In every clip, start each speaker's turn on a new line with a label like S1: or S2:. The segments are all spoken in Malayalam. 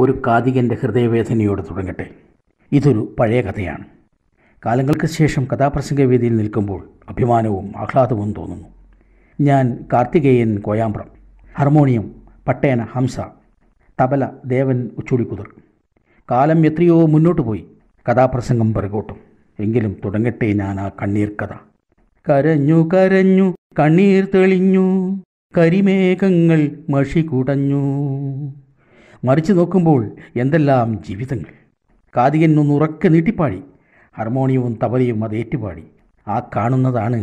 S1: ഒരു കാതികൻ്റെ ഹൃദയവേദനയോട് തുടങ്ങട്ടെ ഇതൊരു പഴയ കഥയാണ് കാലങ്ങൾക്ക് ശേഷം കഥാപ്രസംഗ വേദിയിൽ നിൽക്കുമ്പോൾ അഭിമാനവും ആഹ്ലാദവും തോന്നുന്നു ഞാൻ കാർത്തികേയൻ കോയാമ്പ്രം ഹാർമോണിയം പട്ടേന ഹംസ തബല ദേവൻ ഉച്ചുളിക്കുതിർ കാലം എത്രയോ മുന്നോട്ട് പോയി കഥാപ്രസംഗം പിറകോട്ടും എങ്കിലും തുടങ്ങട്ടെ ഞാൻ ആ കണ്ണീർ കഥ കരഞ്ഞു കരഞ്ഞു കണ്ണീർ തെളിഞ്ഞു കരിമേഘങ്ങൾ മഷി കുടഞ്ഞു മറിച്ച് നോക്കുമ്പോൾ എന്തെല്ലാം ജീവിതങ്ങൾ കാതികൻ ഒന്ന് ഉറക്കെ നീട്ടിപ്പാടി ഹാർമോണിയവും തബലയും അത് ഏറ്റുപാടി ആ കാണുന്നതാണ്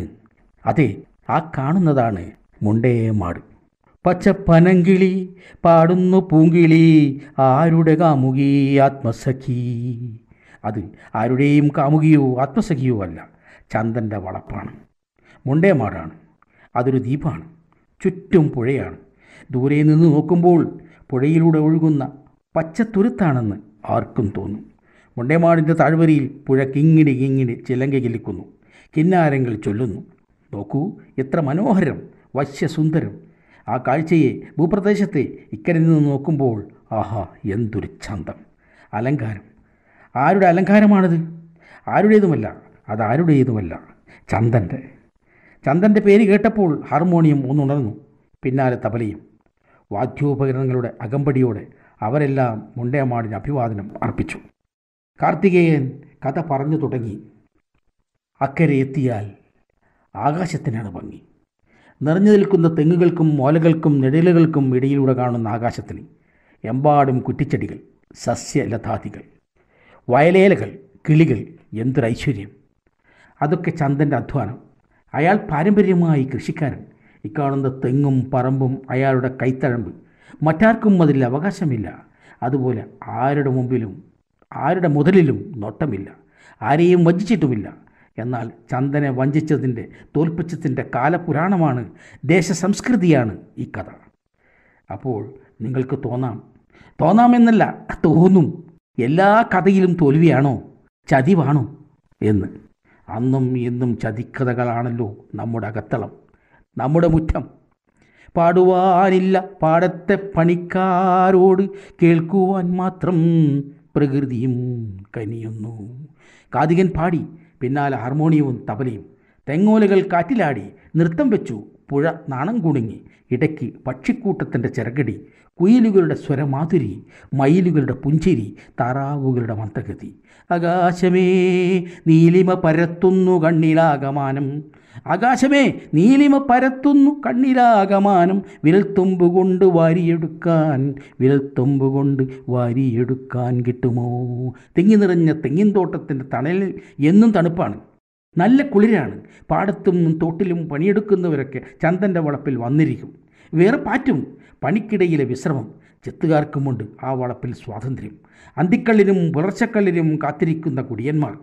S1: അതെ ആ കാണുന്നതാണ് മുണ്ടേ മാട് പച്ച പനങ്കിളി പാടുന്നു പൂങ്കിളി ആരുടെ കാമുകി ആത്മസഖി അത് ആരുടെയും കാമുകിയോ ആത്മസഖിയോ അല്ല ചന്ദൻ്റെ വളപ്പാണ് മുണ്ടേമാടാണ് അതൊരു ദ്വീപാണ് ചുറ്റും പുഴയാണ് ദൂരെ നിന്ന് നോക്കുമ്പോൾ പുഴയിലൂടെ ഒഴുകുന്ന പച്ചത്തുരുത്താണെന്ന് ആർക്കും തോന്നും മുണ്ടേമാടിൻ്റെ താഴ്വരയിൽ പുഴ കിങ്ങിടി കിങ്ങിടി കിലിക്കുന്നു കിന്നാരങ്ങൾ ചൊല്ലുന്നു നോക്കൂ എത്ര മനോഹരം വശ്യസുന്ദരം ആ കാഴ്ചയെ ഭൂപ്രദേശത്തെ ഇക്കരെ നിന്ന് നോക്കുമ്പോൾ ആഹാ എന്തൊരു ചന്തം അലങ്കാരം ആരുടെ അലങ്കാരമാണത് ആരുടേതുമല്ല അതാരുടേതുമല്ല ചന്ദൻ്റെ ചന്ദൻ്റെ പേര് കേട്ടപ്പോൾ ഹാർമോണിയം ഒന്നുണർന്നു പിന്നാലെ തബലയും വാദ്യോപകരണങ്ങളുടെ അകമ്പടിയോടെ അവരെല്ലാം മുണ്ടയമാടിന് അഭിവാദനം അർപ്പിച്ചു കാർത്തികേയൻ കഥ പറഞ്ഞു തുടങ്ങി അക്കരെ എത്തിയാൽ ആകാശത്തിനാണ് ഭംഗി നിറഞ്ഞു നിൽക്കുന്ന തെങ്ങുകൾക്കും മോലകൾക്കും നിഴലുകൾക്കും ഇടയിലൂടെ കാണുന്ന ആകാശത്തിന് എമ്പാടും കുറ്റിച്ചെടികൾ സസ്യലതാദികൾ വയലേലകൾ കിളികൾ ഐശ്വര്യം അതൊക്കെ ചന്ദൻ്റെ അധ്വാനം അയാൾ പാരമ്പര്യമായി കൃഷിക്കാരൻ ഇക്കാണുന്ന തെങ്ങും പറമ്പും അയാളുടെ കൈത്തഴമ്പ് മറ്റാർക്കും അതിൽ അവകാശമില്ല അതുപോലെ ആരുടെ മുമ്പിലും ആരുടെ മുതലിലും നോട്ടമില്ല ആരെയും വഞ്ചിച്ചിട്ടുമില്ല എന്നാൽ ചന്ദനെ വഞ്ചിച്ചതിൻ്റെ തോൽപ്പിച്ചതിൻ്റെ കാലപുരാണമാണ് ദേശസംസ്കൃതിയാണ് ഈ കഥ അപ്പോൾ നിങ്ങൾക്ക് തോന്നാം തോന്നാമെന്നല്ല തോന്നും എല്ലാ കഥയിലും തോൽവിയാണോ ചതിവാണോ എന്ന് അന്നും എന്നും ചതിക്കഥകളാണല്ലോ നമ്മുടെ അകത്തളം നമ്മുടെ മുറ്റം പാടുവാനില്ല പാടത്തെ പണിക്കാരോട് കേൾക്കുവാൻ മാത്രം പ്രകൃതിയും കനിയുന്നു കാതികൻ പാടി പിന്നാലെ ഹാർമോണിയവും തബലയും തെങ്ങോലകൾ കാറ്റിലാടി നൃത്തം വെച്ചു പുഴ നാണം കുണുങ്ങി ഇടയ്ക്ക് പക്ഷിക്കൂട്ടത്തിൻ്റെ ചിറകടി കുയിലുകളുടെ സ്വരമാധുരി മയിലുകളുടെ പുഞ്ചിരി താറാവുകളുടെ മന്ദഗതി ആകാശമേ നീലിമ പരത്തുന്നു കണ്ണിലാകമാനം ആകാശമേ നീലിമ പരത്തുന്നു കണ്ണിലാകമാനം വിരൽത്തുമ്പ് കൊണ്ട് വാരിയെടുക്കാൻ വിരൽത്തുമ്പ് കൊണ്ട് വാരിയെടുക്കാൻ കിട്ടുമോ തെങ്ങി നിറഞ്ഞ തെങ്ങിൻ തോട്ടത്തിൻ്റെ തണലിൽ എന്നും തണുപ്പാണ് നല്ല കുളിരാണ് പാടത്തും തോട്ടിലും പണിയെടുക്കുന്നവരൊക്കെ ചന്ദൻ്റെ വളപ്പിൽ വന്നിരിക്കും വേറെ പാറ്റും പണിക്കിടയിലെ വിശ്രമം ചെത്തുകാർക്കുമുണ്ട് ആ വളപ്പിൽ സ്വാതന്ത്ര്യം അന്തിക്കള്ളിനും പുലർച്ചക്കള്ളിനും കാത്തിരിക്കുന്ന കുടിയന്മാർ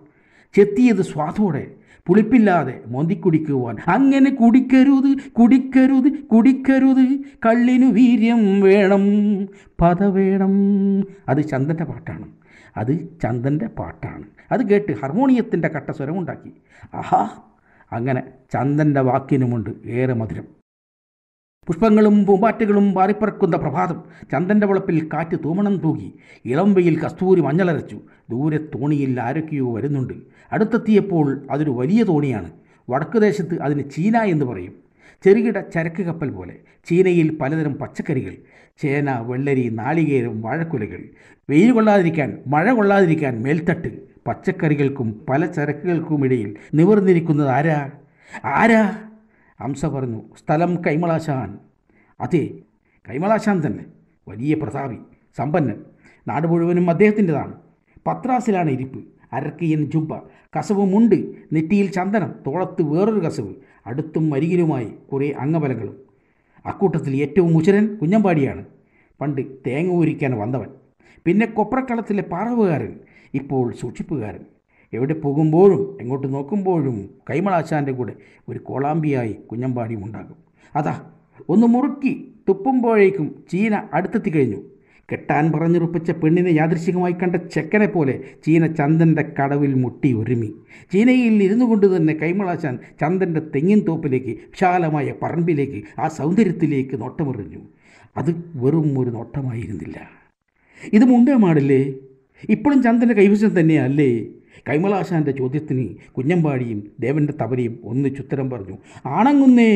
S1: ചെത്തിയത് സ്വാദോടെ പുളിപ്പില്ലാതെ മോന്തി കുടിക്കുവാൻ അങ്ങനെ കുടിക്കരുത് കുടിക്കരുത് കുടിക്കരുത് കള്ളിനു വീര്യം വേണം പത വേണം അത് ചന്ദൻ്റെ പാട്ടാണ് അത് ചന്ദൻ്റെ പാട്ടാണ് അത് കേട്ട് ഹാർമോണിയത്തിൻ്റെ കട്ടസ്വരം ഉണ്ടാക്കി ആഹാ അങ്ങനെ ചന്ദൻ്റെ വാക്കിനുമുണ്ട് ഏറെ മധുരം പുഷ്പങ്ങളും പൂമ്പാറ്റുകളും പാറിപ്പറക്കുന്ന പ്രഭാതം ചന്ദൻ്റെ വളപ്പിൽ കാറ്റ് തൂമണം തൂകി ഇളം വെയിൽ കസ്തൂരി മഞ്ഞളരച്ചു ദൂരെ തോണിയിൽ ആരൊക്കെയോ വരുന്നുണ്ട് അടുത്തെത്തിയപ്പോൾ അതൊരു വലിയ തോണിയാണ് വടക്കുദേശത്ത് അതിന് ചീന എന്ന് പറയും ചെറുകിട ചരക്ക് കപ്പൽ പോലെ ചീനയിൽ പലതരം പച്ചക്കറികൾ ചേന വെള്ളരി നാളികേരം വാഴക്കുലകൾ വെയിൽ കൊള്ളാതിരിക്കാൻ മഴ കൊള്ളാതിരിക്കാൻ മേൽത്തട്ട് പച്ചക്കറികൾക്കും പല ചരക്കുകൾക്കുമിടയിൽ നിവർന്നിരിക്കുന്നത് ആരാ ആരാ ഹംസ പറഞ്ഞു സ്ഥലം കൈമളാശാൻ അതെ കൈമളാശാൻ തന്നെ വലിയ പ്രതാപി സമ്പന്നൻ നാട് മുഴുവനും അദ്ദേഹത്തിൻ്റെതാണ് പത്രാസിലാണ് ഇരിപ്പ് അരക്കിയൻ ജുബ കസവുമുണ്ട് നെറ്റിയിൽ ചന്ദനം തോളത്ത് വേറൊരു കസവ് അടുത്തും അരികിലുമായി കുറേ അംഗബലങ്ങളും അക്കൂട്ടത്തിൽ ഏറ്റവും ഉചരൻ കുഞ്ഞമ്പാടിയാണ് പണ്ട് തേങ്ങ ഊരിക്കാൻ വന്നവൻ പിന്നെ കൊപ്രക്കളത്തിലെ പാറവുകാരൻ ഇപ്പോൾ സൂക്ഷിപ്പുകാരൻ എവിടെ പോകുമ്പോഴും എങ്ങോട്ട് നോക്കുമ്പോഴും കൈമളാശാൻ്റെ കൂടെ ഒരു കോളാമ്പിയായി കുഞ്ഞമ്പാടിയും ഉണ്ടാകും അതാ ഒന്ന് മുറുക്കി തുപ്പുമ്പോഴേക്കും ചീന അടുത്തെത്തി കഴിഞ്ഞു കെട്ടാൻ പറഞ്ഞുറപ്പിച്ച പെണ്ണിനെ യാദൃശികമായി കണ്ട ചെക്കനെ പോലെ ചീന ചന്ദൻ്റെ കടവിൽ മുട്ടി ഒരുമി ചീനയിൽ ഇരുന്നു കൊണ്ട് തന്നെ കൈമളാശാൻ ചന്ദൻ്റെ തെങ്ങിൻ തോപ്പിലേക്ക് വിശാലമായ പറമ്പിലേക്ക് ആ സൗന്ദര്യത്തിലേക്ക് നോട്ടമെറിഞ്ഞു അത് വെറും ഒരു നോട്ടമായിരുന്നില്ല ഇത് മുണ്ടേ മാടില്ലേ ഇപ്പോഴും ചന്ദൻ്റെ കൈവശം തന്നെയല്ലേ കൈമളാശാൻ്റെ ചോദ്യത്തിന് കുഞ്ഞമ്പാടിയും ദേവൻ്റെ ഒന്ന് ഒന്നിച്ചുത്തരം പറഞ്ഞു ആണങ്ങുന്നേ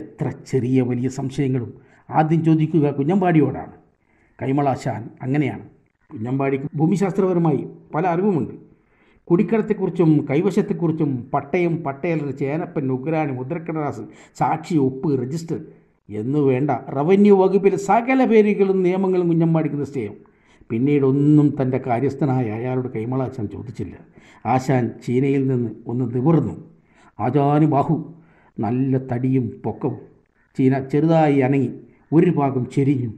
S1: എത്ര ചെറിയ വലിയ സംശയങ്ങളും ആദ്യം ചോദിക്കുക കുഞ്ഞമ്പാടിയോടാണ് കൈമളാശാൻ അങ്ങനെയാണ് കുഞ്ഞമ്പാടിക്ക് ഭൂമിശാസ്ത്രപരമായി പല അറിവുമുണ്ട് കുടിക്കടത്തെക്കുറിച്ചും കൈവശത്തെക്കുറിച്ചും പട്ടയം പട്ടയലർ ചേനപ്പൻ ഉഗ്രാണി മുദ്രക്കടലാസ് സാക്ഷി ഒപ്പ് രജിസ്റ്റർ എന്നു വേണ്ട റവന്യൂ വകുപ്പിലെ സകല പേരുകളും നിയമങ്ങളും കുഞ്ഞമ്പാടിക്ക് നിശ്ചയം പിന്നീടൊന്നും തൻ്റെ കാര്യസ്ഥനായ അയാളുടെ കൈമളാച്ചൻ ചോദിച്ചില്ല ആശാൻ ചീനയിൽ നിന്ന് ഒന്ന് നിവർന്നു ആചാനു ബാഹു നല്ല തടിയും പൊക്കവും ചീന ചെറുതായി അനങ്ങി ഒരു ഭാഗം ചെരിഞ്ഞു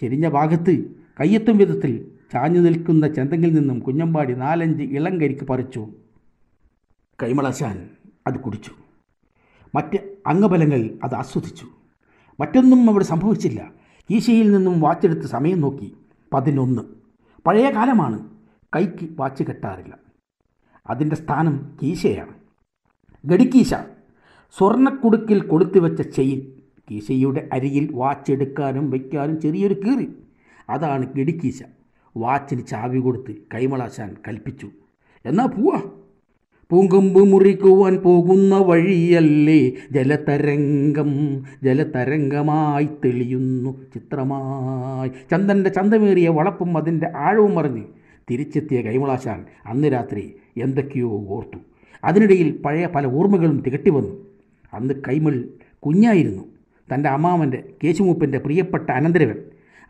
S1: ചെരിഞ്ഞ ഭാഗത്ത് കയ്യെത്തും വിധത്തിൽ ചാഞ്ഞു നിൽക്കുന്ന ചന്തങ്ങിൽ നിന്നും കുഞ്ഞമ്പാടി നാലഞ്ച് ഇളം കരിക്ക് പറിച്ചു കൈമളാശാൻ അത് കുടിച്ചു മറ്റ് അംഗബലങ്ങൾ അത് ആസ്വദിച്ചു മറ്റൊന്നും അവിടെ സംഭവിച്ചില്ല ഈശയിൽ നിന്നും വാച്ചെടുത്ത് സമയം നോക്കി പതിനൊന്ന് പഴയ കാലമാണ് കൈക്ക് വാച്ച് കെട്ടാറില്ല അതിൻ്റെ സ്ഥാനം കീശയാണ് ഗഡിക്കീശ സ്വർണ്ണക്കുടുക്കിൽ കൊടുത്തു വെച്ച ചെയിൻ കീശയുടെ അരികിൽ വാച്ച് എടുക്കാനും വയ്ക്കാനും ചെറിയൊരു കീറി അതാണ് ഗഡിക്കീശ വാച്ചിന് ചാവി കൊടുത്ത് കൈമളാശാൻ കൽപ്പിച്ചു എന്നാൽ പോവാ പൂങ്കൊമ്പ് മുറിക്കുവാൻ പോകുന്ന വഴിയല്ലേ ജലതരംഗം ജലതരംഗമായി തെളിയുന്നു ചിത്രമായി ചന്ദൻ്റെ ചന്തമേറിയ വളപ്പും അതിൻ്റെ ആഴവും അറിഞ്ഞ് തിരിച്ചെത്തിയ കൈമളാശാൻ അന്ന് രാത്രി എന്തൊക്കെയോ ഓർത്തു അതിനിടയിൽ പഴയ പല ഓർമ്മകളും തികട്ടി വന്നു അന്ന് കൈമൾ കുഞ്ഞായിരുന്നു തൻ്റെ അമ്മാവൻ്റെ കേശുമൂപ്പൻ്റെ പ്രിയപ്പെട്ട അനന്തരവൻ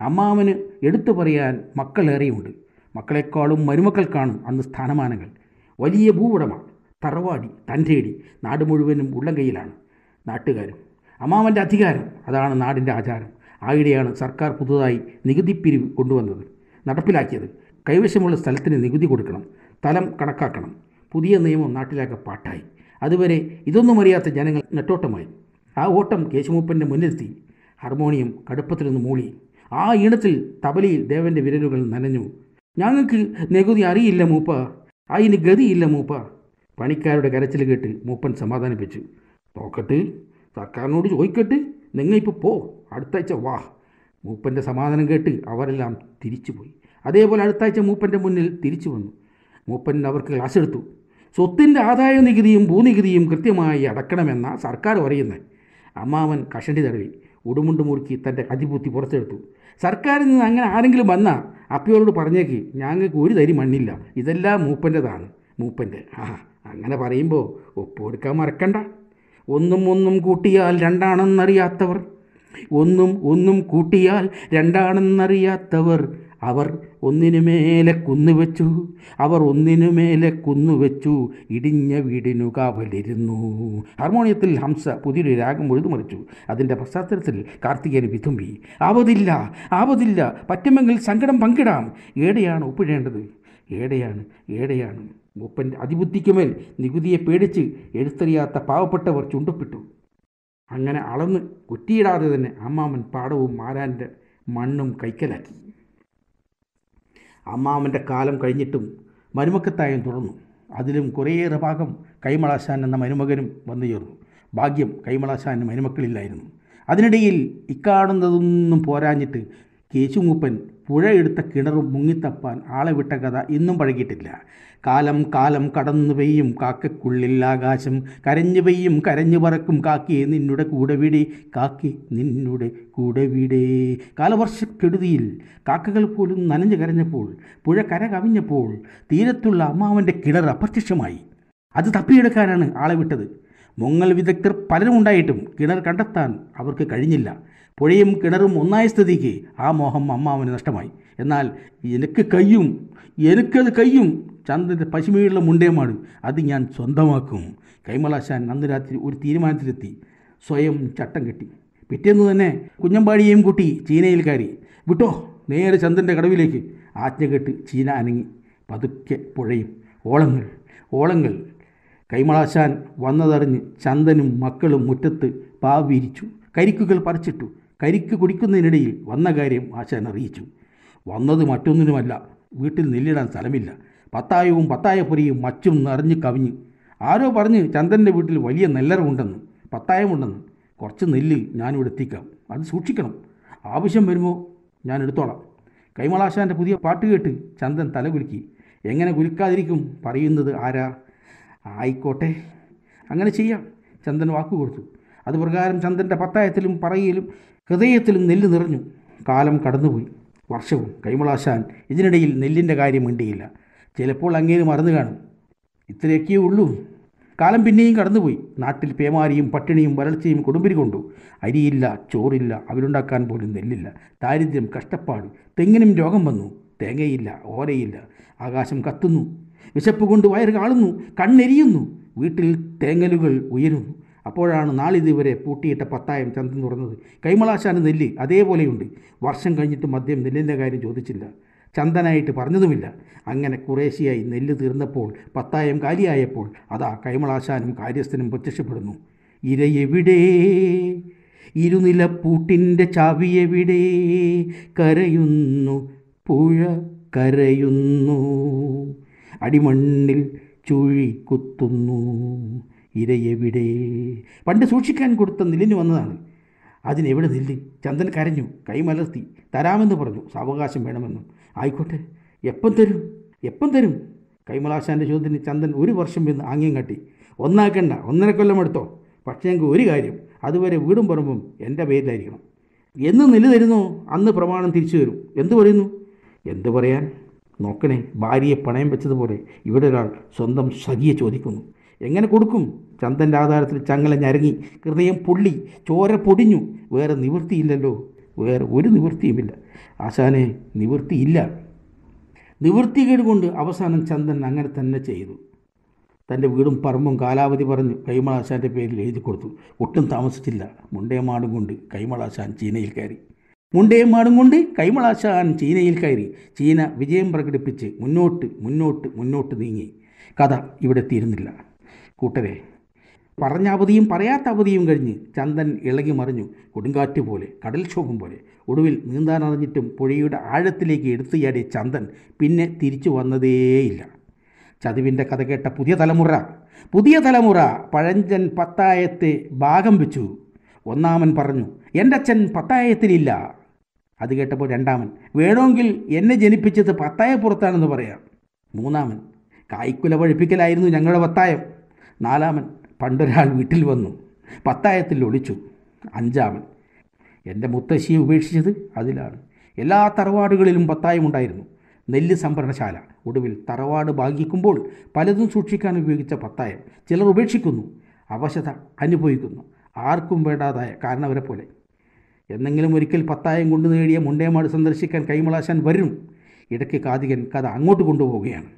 S1: അമ്മാവന് എടുത്തു പറയാൻ മക്കളേറെയുണ്ട് മക്കളെക്കാളും മരുമക്കൾക്കാണ് അന്ന് സ്ഥാനമാനങ്ങൾ വലിയ ഭൂവുടമാണ് തറവാടി തൻ്റെടി നാട് മുഴുവനും ഉള്ളം കയ്യിലാണ് നാട്ടുകാരും അമ്മാവൻ്റെ അധികാരം അതാണ് നാടിൻ്റെ ആചാരം ആയിടെയാണ് സർക്കാർ പുതുതായി നികുതി പിരിവ് കൊണ്ടുവന്നത് നടപ്പിലാക്കിയത് കൈവശമുള്ള സ്ഥലത്തിന് നികുതി കൊടുക്കണം സ്ഥലം കണക്കാക്കണം പുതിയ നിയമം നാട്ടിലാകെ പാട്ടായി അതുവരെ ഇതൊന്നും അറിയാത്ത ജനങ്ങൾ നെട്ടോട്ടമായി ആ ഓട്ടം കേശുമൂപ്പൻ്റെ മുന്നിലെത്തി ഹാർമോണിയം കടുപ്പത്തിൽ നിന്ന് മൂളി ആ ഈണത്തിൽ തബലയിൽ ദേവൻ്റെ വിരലുകൾ നനഞ്ഞു ഞങ്ങൾക്ക് നികുതി അറിയില്ല മൂപ്പ അതിന് ഗതിയില്ല മൂപ്പ പണിക്കാരുടെ കരച്ചിൽ കേട്ട് മൂപ്പൻ സമാധാനിപ്പിച്ചു നോക്കട്ട് സർക്കാരിനോട് ചോദിക്കട്ട് നിങ്ങൾ ഇപ്പോൾ പോ അടുത്താഴ്ച വാ മൂപ്പൻ്റെ സമാധാനം കേട്ട് അവരെല്ലാം തിരിച്ചുപോയി അതേപോലെ അടുത്താഴ്ച മൂപ്പൻ്റെ മുന്നിൽ തിരിച്ചു വന്നു മൂപ്പൻ അവർക്ക് ക്ലാസ് എടുത്തു സ്വത്തിൻ്റെ ആദായ നികുതിയും ഭൂനികുതിയും കൃത്യമായി അടക്കണമെന്ന സർക്കാർ പറയുന്നത് അമ്മാവൻ കഷണ്ടി തടവി ഉടുമുണ്ട് മുറുക്കി തൻ്റെ കതിപൂത്തി പുറത്തെടുത്തു സർക്കാരിൽ നിന്ന് അങ്ങനെ ആരെങ്കിലും വന്നാൽ അപ്പിയോട് പറഞ്ഞേക്ക് ഞങ്ങൾക്ക് ഒരു തരി മണ്ണില്ല ഇതെല്ലാം മൂപ്പൻ്റെതാണ് മൂപ്പൻ്റെ ആ അങ്ങനെ പറയുമ്പോൾ ഒപ്പുകൊടുക്കാൻ മറക്കണ്ട ഒന്നും ഒന്നും കൂട്ടിയാൽ രണ്ടാണെന്നറിയാത്തവർ ഒന്നും ഒന്നും കൂട്ടിയാൽ രണ്ടാണെന്നറിയാത്തവർ അവർ ഒന്നിനുമേലെ കുന്നുവെച്ചു അവർ ഒന്നിനുമേലെ കുന്നുവെച്ചു ഇടിഞ്ഞ വീടിനു കാവലിരുന്നു ഹാർമോണിയത്തിൽ ഹംസ പുതിയൊരു രാഗം ഒഴുതുമറിച്ചു അതിൻ്റെ പശ്ചാത്തലത്തിൽ കാർത്തികേയൻ വിതുമ്പി ആവതില്ല ആവതില്ല പറ്റുമെങ്കിൽ സങ്കടം പങ്കിടാം ഏടെയാണ് ഒപ്പിടേണ്ടത് ഏടെയാണ് ഏടെയാണ് മൂപ്പൻ്റെ അതിബുദ്ധിക്കുമേൽ നികുതിയെ പേടിച്ച് എഴുത്തറിയാത്ത പാവപ്പെട്ടവർ ചുണ്ടപ്പിട്ടു അങ്ങനെ അളന്ന് കുറ്റിയിടാതെ തന്നെ അമ്മാമൻ പാടവും മാരാൻ്റെ മണ്ണും കൈക്കലാക്കി അമ്മാവൻ്റെ കാലം കഴിഞ്ഞിട്ടും മരുമക്കത്തായം തുടർന്നു അതിലും കുറേയേറെ ഭാഗം കൈമളാശാൻ എന്ന മരുമകനും വന്നു ചേർന്നു ഭാഗ്യം കൈമളാശാൻ മരുമക്കളില്ലായിരുന്നു അതിനിടയിൽ ഇക്കാണുന്നതൊന്നും പോരാഞ്ഞിട്ട് കേശുമൂപ്പൻ പുഴയെടുത്ത കിണറും മുങ്ങിത്തപ്പാൻ ആളെ വിട്ട കഥ ഇന്നും പഴകിയിട്ടില്ല കാലം കാലം കടന്നു പെയ്യും കാക്കക്കുള്ളിൽ ആകാശം കരഞ്ഞു പെയ്യും കരഞ്ഞു പറക്കും കാക്കി നിന്നുടെ കൂടെ വീടെ കാക്കി നിന്നുടെ കൂടെ വിടേ കാലവർഷക്കെടുതിയിൽ കാക്കകൾ പോലും നനഞ്ഞു കരഞ്ഞപ്പോൾ പുഴ കര കവിഞ്ഞപ്പോൾ തീരത്തുള്ള അമ്മാവൻ്റെ കിണർ അപ്രത്യക്ഷമായി അത് തപ്പിയെടുക്കാനാണ് ആളെ വിട്ടത് മുങ്ങൽ വിദഗ്ധർ പലരും ഉണ്ടായിട്ടും കിണർ കണ്ടെത്താൻ അവർക്ക് കഴിഞ്ഞില്ല പുഴയും കിണറും ഒന്നായ സ്ഥിതിക്ക് ആ മോഹം അമ്മാവന് നഷ്ടമായി എന്നാൽ എനിക്ക് കയ്യും എനിക്കത് കയ്യും ചന്ദ്രൻ്റെ പശുമീടുള്ള മുണ്ടേമാണ് അത് ഞാൻ സ്വന്തമാക്കും കൈമളാശാൻ അന്ന് രാത്രി ഒരു തീരുമാനത്തിലെത്തി സ്വയം ചട്ടം കെട്ടി പിറ്റേന്ന് തന്നെ കുഞ്ഞമ്പാടിയെയും കൂട്ടി ചീനയിൽ കയറി വിട്ടോ നേരെ ചന്ദ്രൻ്റെ കടവിലേക്ക് ആജ്ഞ കെട്ട് ചീന അനങ്ങി പതുക്കെ പുഴയും ഓളങ്ങൾ ഓളങ്ങൾ കൈമളാശാൻ വന്നതറിഞ്ഞ് ചന്ദനും മക്കളും മുറ്റത്ത് പാവിരിച്ചു കരിക്കുകൾ പറിച്ചിട്ടു കരിക്ക് കുടിക്കുന്നതിനിടയിൽ വന്ന കാര്യം ആശാൻ അറിയിച്ചു വന്നത് മറ്റൊന്നിനുമല്ല വീട്ടിൽ നെല്ലിടാൻ സ്ഥലമില്ല പത്തായവും പത്തായപ്പൊരിയും മച്ചും നിറഞ്ഞ് കവിഞ്ഞ് ആരോ പറഞ്ഞ് ചന്ദ്രൻ്റെ വീട്ടിൽ വലിയ നെല്ലറുണ്ടെന്ന് പത്തായമുണ്ടെന്ന് കുറച്ച് നെല്ല് ഞാനിവിടെ എത്തിക്കാം അത് സൂക്ഷിക്കണം ആവശ്യം വരുമ്പോൾ ഞാൻ എടുത്തോളാം കൈമളാശാൻ്റെ പുതിയ പാട്ട് കേട്ട് ചന്ദൻ തല കുലുക്കി എങ്ങനെ കുലുക്കാതിരിക്കും പറയുന്നത് ആരാ ആയിക്കോട്ടെ അങ്ങനെ ചെയ്യാം ചന്ദൻ വാക്കു കൊടുത്തു അത് പ്രകാരം ചന്ദ്രൻ്റെ പത്തായത്തിലും പറയിലും ഹൃദയത്തിലും നെല്ല് നിറഞ്ഞു കാലം കടന്നുപോയി വർഷവും കൈമളാശാൻ ഇതിനിടയിൽ നെല്ലിൻ്റെ കാര്യം മിണ്ടിയില്ല ചിലപ്പോൾ അങ്ങേര് മറന്നു കാണും ഇത്രയൊക്കെയേ ഉള്ളൂ കാലം പിന്നെയും കടന്നുപോയി നാട്ടിൽ പേമാരിയും പട്ടിണിയും വരൾച്ചയും കൊടുമ്പിരി കൊണ്ടു അരിയില്ല ചോറില്ല അവരുണ്ടാക്കാൻ പോലും നെല്ലില്ല ദാരിദ്ര്യം കഷ്ടപ്പാട് തെങ്ങിനും രോഗം വന്നു തേങ്ങയില്ല ഓരയില്ല ആകാശം കത്തുന്നു വിശപ്പ് കൊണ്ട് വയറ് കാളുന്നു കണ്ണെരിയുന്നു വീട്ടിൽ തേങ്ങലുകൾ ഉയരുന്നു അപ്പോഴാണ് നാളിതുവരെ പൂട്ടിയിട്ട പത്തായം ചന്തം തുറന്നത് കൈമളാശാന് നെല്ല് അതേപോലെയുണ്ട് വർഷം കഴിഞ്ഞിട്ടും മദ്യം നെല്ലിൻ്റെ കാര്യം ചോദിച്ചില്ല ചന്തനായിട്ട് പറഞ്ഞതുമില്ല അങ്ങനെ കുറേശ്ശിയായി നെല്ല് തീർന്നപ്പോൾ പത്തായം കാലിയായപ്പോൾ അതാ കൈമളാശാനും കാര്യസ്ഥനും പ്രത്യക്ഷപ്പെടുന്നു ഇരയെവിടെ ഇരുനിലപ്പൂട്ടിൻ്റെ ചാവിയെവിടെ കരയുന്നു പുഴ കരയുന്നു അടിമണ്ണിൽ ചുഴി കുത്തുന്നു ഇരയെവിടെ പണ്ട് സൂക്ഷിക്കാൻ കൊടുത്ത നിലിന് വന്നതാണ് അതിനെവിടെ നില്ല് ചന്ദൻ കരഞ്ഞു കൈമലർത്തി തരാമെന്ന് പറഞ്ഞു സാവകാശം വേണമെന്നും ആയിക്കോട്ടെ എപ്പം തരും എപ്പം തരും കൈമലാശാൻ്റെ ചോദ്യത്തിന് ചന്ദൻ ഒരു വർഷം എന്ന് ആംഗ്യം കാട്ടി ഒന്നാക്കണ്ട ഒന്നര കൊല്ലം എടുത്തോ പക്ഷേ ഞങ്ങൾക്ക് ഒരു കാര്യം അതുവരെ വീടും പറമ്പും എൻ്റെ പേരിലായിരിക്കണം എന്ന് നില തരുന്നു അന്ന് പ്രമാണം തിരിച്ചു തരും എന്തു പറയുന്നു എന്തു പറയാൻ നോക്കണേ ഭാര്യയെ പണയം വെച്ചതുപോലെ ഇവിടെ ഒരാൾ സ്വന്തം സഖിയെ ചോദിക്കുന്നു എങ്ങനെ കൊടുക്കും ചന്ദൻ്റെ ആധാരത്തിൽ ചങ്ങല ഞരങ്ങി ഹൃദയം പൊള്ളി ചോര പൊടിഞ്ഞു വേറെ നിവൃത്തിയില്ലല്ലോ വേറെ ഒരു നിവൃത്തിയുമില്ല ആശാനെ നിവൃത്തിയില്ല നിവൃത്തികേട് കൊണ്ട് അവസാനം ചന്ദൻ അങ്ങനെ തന്നെ ചെയ്തു തൻ്റെ വീടും പറമ്പും കാലാവധി പറഞ്ഞ് കൈമളാശാൻ്റെ പേരിൽ എഴുതി കൊടുത്തു ഒട്ടും താമസിച്ചില്ല മുണ്ടേമാടും കൊണ്ട് കൈമളാശാൻ ചീനയിൽ കയറി മുണ്ടേമാടും കൊണ്ട് കൈമളാശാൻ ചീനയിൽ കയറി ചീന വിജയം പ്രകടിപ്പിച്ച് മുന്നോട്ട് മുന്നോട്ട് മുന്നോട്ട് നീങ്ങി കഥ ഇവിടെ തീരുന്നില്ല കൂട്ടരെ പറഞ്ഞ അവധിയും പറയാത്ത അവധിയും കഴിഞ്ഞ് ചന്ദൻ ഇളകി മറിഞ്ഞു കൊടുങ്കാറ്റ് പോലെ കടൽക്ഷോഭം പോലെ ഒടുവിൽ നീന്താനറിഞ്ഞിട്ടും പുഴയുടെ ആഴത്തിലേക്ക് എടുത്തുചാടിയ ചന്ദൻ പിന്നെ തിരിച്ചു വന്നതേയില്ല ചതിവിൻ്റെ കഥ കേട്ട പുതിയ തലമുറ പുതിയ തലമുറ പഴഞ്ചൻ പത്തായത്തെ ഭാഗം വെച്ചു ഒന്നാമൻ പറഞ്ഞു എൻ്റെ അച്ഛൻ പത്തായത്തിലില്ല അത് കേട്ടപ്പോൾ രണ്ടാമൻ വേണമെങ്കിൽ എന്നെ ജനിപ്പിച്ചത് പത്തായപ്പുറത്താണെന്ന് പറയാം മൂന്നാമൻ കായ്ക്കുല പഴിപ്പിക്കലായിരുന്നു ഞങ്ങളുടെ പത്തായം നാലാമൻ പണ്ടൊരാൾ വീട്ടിൽ വന്നു പത്തായത്തിൽ ഒളിച്ചു അഞ്ചാമൻ എൻ്റെ മുത്തശ്ശിയെ ഉപേക്ഷിച്ചത് അതിലാണ് എല്ലാ തറവാടുകളിലും പത്തായം ഉണ്ടായിരുന്നു നെല്ല് സംഭരണശാല ഒടുവിൽ തറവാട് ഭാഗിക്കുമ്പോൾ പലതും സൂക്ഷിക്കാൻ ഉപയോഗിച്ച പത്തായം ചിലർ ഉപേക്ഷിക്കുന്നു അവശത അനുഭവിക്കുന്നു ആർക്കും വേണ്ടാതായ കാരണവരെ പോലെ എന്നെങ്കിലും ഒരിക്കൽ പത്തായം കൊണ്ടു നേടിയ മുണ്ടേമാട് സന്ദർശിക്കാൻ കൈമളാശാൻ വരും ഇടയ്ക്ക് കാതികൻ കഥ അങ്ങോട്ട് കൊണ്ടുപോവുകയാണ്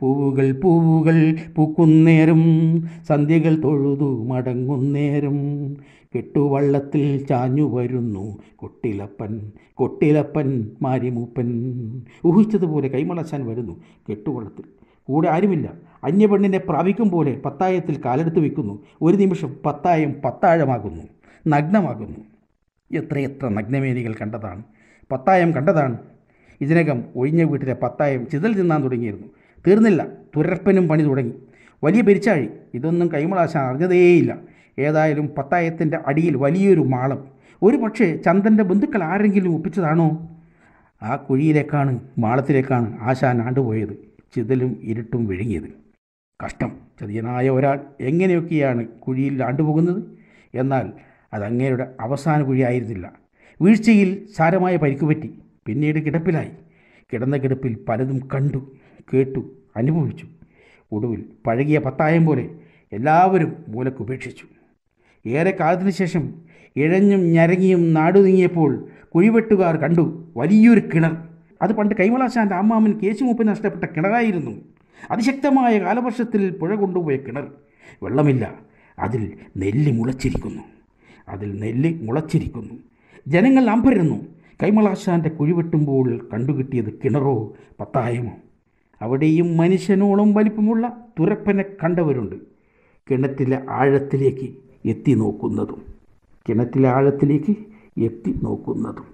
S1: പൂവുകൾ പൂവുകൾ പൂക്കുന്നേരം സന്ധ്യകൾ തൊഴുതു മടങ്ങുന്നേരം കെട്ടുവള്ളത്തിൽ ചാഞ്ഞു വരുന്നു കൊട്ടിലപ്പൻ കൊട്ടിലപ്പൻ മാരിമൂപ്പൻ ഊഹിച്ചതുപോലെ കൈമളച്ചാൻ വരുന്നു കെട്ടുവള്ളത്തിൽ കൂടെ ആരുമില്ല അന്യപെണ്ണിനെ പ്രാപിക്കും പോലെ പത്തായത്തിൽ കാലെടുത്ത് വയ്ക്കുന്നു ഒരു നിമിഷം പത്തായം പത്താഴമാകുന്നു നഗ്നമാകുന്നു എത്രയെത്ര നഗ്നമേനികൾ കണ്ടതാണ് പത്തായം കണ്ടതാണ് ഇതിനകം ഒഴിഞ്ഞ വീട്ടിലെ പത്തായം ചിതൽ തിന്നാൻ തുടങ്ങിയിരുന്നു തീർന്നില്ല തുരപ്പനും പണി തുടങ്ങി വലിയ പെരിച്ചാഴി ഇതൊന്നും കൈമളാശാൻ അറിഞ്ഞതേയില്ല ഏതായാലും പത്തായത്തിൻ്റെ അടിയിൽ വലിയൊരു മാളം ഒരു പക്ഷേ ചന്ദൻ്റെ ബന്ധുക്കൾ ആരെങ്കിലും ഒപ്പിച്ചതാണോ ആ കുഴിയിലേക്കാണ് മാളത്തിലേക്കാണ് ആശാൻ ആണ്ടുപോയത് ചിതലും ഇരുട്ടും വിഴുങ്ങിയത് കഷ്ടം ചെറിയനായ ഒരാൾ എങ്ങനെയൊക്കെയാണ് കുഴിയിൽ ആണ്ടുപോകുന്നത് എന്നാൽ അതങ്ങേരുടെ അവസാന കുഴിയായിരുന്നില്ല വീഴ്ചയിൽ സാരമായ പരിക്കുപറ്റി പിന്നീട് കിടപ്പിലായി കിടന്ന കിടപ്പിൽ പലതും കണ്ടു കേട്ടു അനുഭവിച്ചു ഒടുവിൽ പഴകിയ പത്തായം പോലെ എല്ലാവരും മൂലക്ക് ഉപേക്ഷിച്ചു ഏറെ കാലത്തിനു ശേഷം ഇഴഞ്ഞും ഞരങ്ങിയും നാടുതുങ്ങിയപ്പോൾ കുഴിവെട്ടുകാർ കണ്ടു വലിയൊരു കിണർ അത് പണ്ട് കൈമളാശാൻ്റെ അമ്മാമൻ കേശുമൂപ്പിന് നഷ്ടപ്പെട്ട കിണറായിരുന്നു അതിശക്തമായ കാലവർഷത്തിൽ പുഴ കൊണ്ടുപോയ കിണർ വെള്ളമില്ല അതിൽ നെല്ല് മുളച്ചിരിക്കുന്നു അതിൽ നെല്ല് മുളച്ചിരിക്കുന്നു ജനങ്ങൾ അമ്പരുന്നു കൈമളാശാൻ്റെ കുഴിവെട്ടുമ്പോൾ കണ്ടുകിട്ടിയത് കിണറോ പത്തായമോ അവിടെയും മനുഷ്യനോളം വലിപ്പമുള്ള തുരപ്പനെ കണ്ടവരുണ്ട് കിണറ്റിലെ ആഴത്തിലേക്ക് എത്തി നോക്കുന്നതും കിണറ്റിലെ ആഴത്തിലേക്ക് എത്തി നോക്കുന്നതും